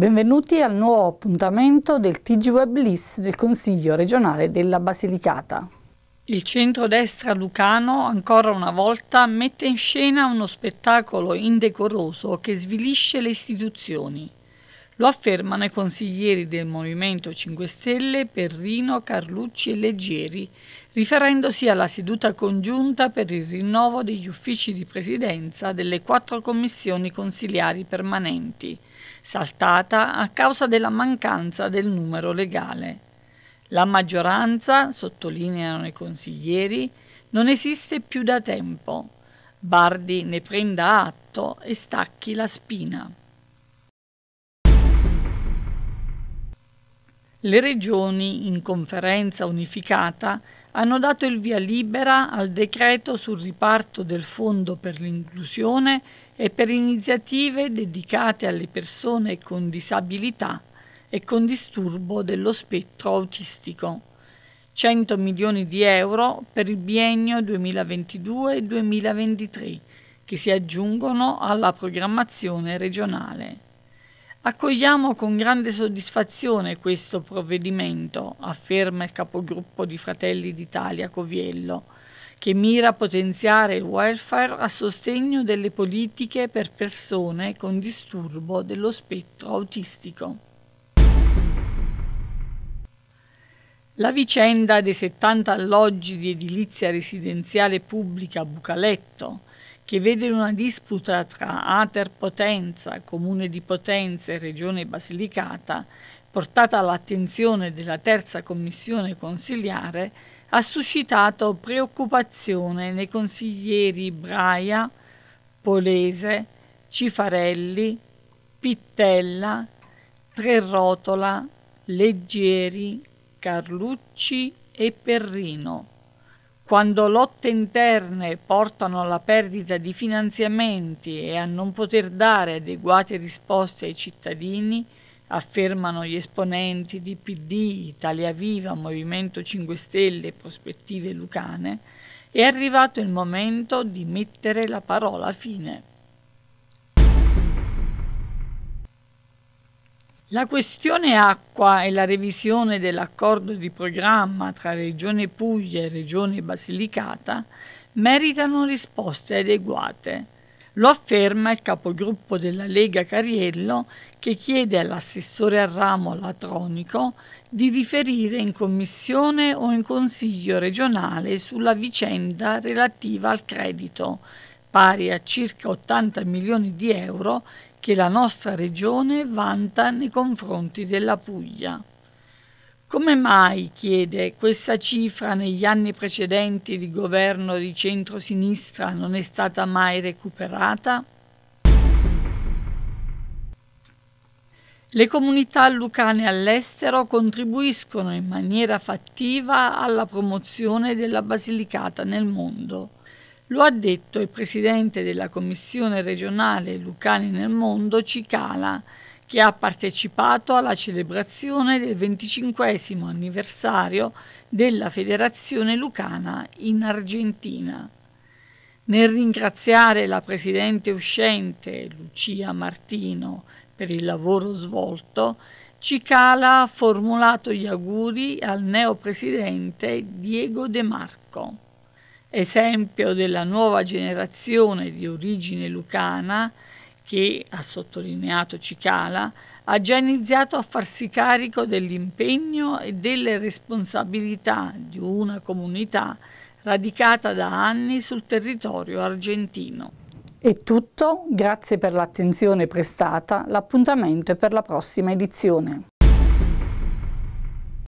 Benvenuti al nuovo appuntamento del TG Web List del Consiglio regionale della Basilicata. Il centro-destra lucano ancora una volta mette in scena uno spettacolo indecoroso che svilisce le istituzioni. Lo affermano i consiglieri del Movimento 5 Stelle Perrino, Carlucci e Leggeri, riferendosi alla seduta congiunta per il rinnovo degli uffici di presidenza delle quattro commissioni consiliari permanenti, saltata a causa della mancanza del numero legale. La maggioranza, sottolineano i consiglieri, non esiste più da tempo. Bardi ne prenda atto e stacchi la spina. Le regioni, in conferenza unificata, hanno dato il via libera al decreto sul riparto del fondo per l'inclusione e per iniziative dedicate alle persone con disabilità e con disturbo dello spettro autistico. 100 milioni di euro per il biennio 2022-2023 che si aggiungono alla programmazione regionale. Accogliamo con grande soddisfazione questo provvedimento, afferma il capogruppo di Fratelli d'Italia Coviello, che mira a potenziare il welfare a sostegno delle politiche per persone con disturbo dello spettro autistico. La vicenda dei 70 alloggi di edilizia residenziale pubblica a Bucaletto, che vede una disputa tra Ater Potenza, comune di Potenza e regione Basilicata, portata all'attenzione della terza commissione consiliare, ha suscitato preoccupazione nei consiglieri Braia, Polese, Cifarelli, Pittella, Trerotola, Leggieri, Carlucci e Perrino quando lotte interne portano alla perdita di finanziamenti e a non poter dare adeguate risposte ai cittadini, affermano gli esponenti di PD, Italia Viva, Movimento 5 Stelle e Prospettive Lucane, è arrivato il momento di mettere la parola fine. La questione acqua e la revisione dell'accordo di programma tra Regione Puglia e Regione Basilicata meritano risposte adeguate. Lo afferma il capogruppo della Lega Cariello che chiede all'assessore al ramo Latronico di riferire in commissione o in consiglio regionale sulla vicenda relativa al credito pari a circa 80 milioni di euro che la nostra regione vanta nei confronti della Puglia. Come mai, chiede, questa cifra negli anni precedenti di governo di centrosinistra non è stata mai recuperata? Le comunità lucane all'estero contribuiscono in maniera fattiva alla promozione della Basilicata nel mondo. Lo ha detto il presidente della commissione regionale Lucani nel Mondo, Cicala, che ha partecipato alla celebrazione del 25 anniversario della Federazione Lucana in Argentina. Nel ringraziare la presidente uscente Lucia Martino per il lavoro svolto, Cicala ha formulato gli auguri al neo presidente Diego De Marco esempio della nuova generazione di origine lucana che, ha sottolineato Cicala, ha già iniziato a farsi carico dell'impegno e delle responsabilità di una comunità radicata da anni sul territorio argentino. È tutto, grazie per l'attenzione prestata, l'appuntamento è per la prossima edizione.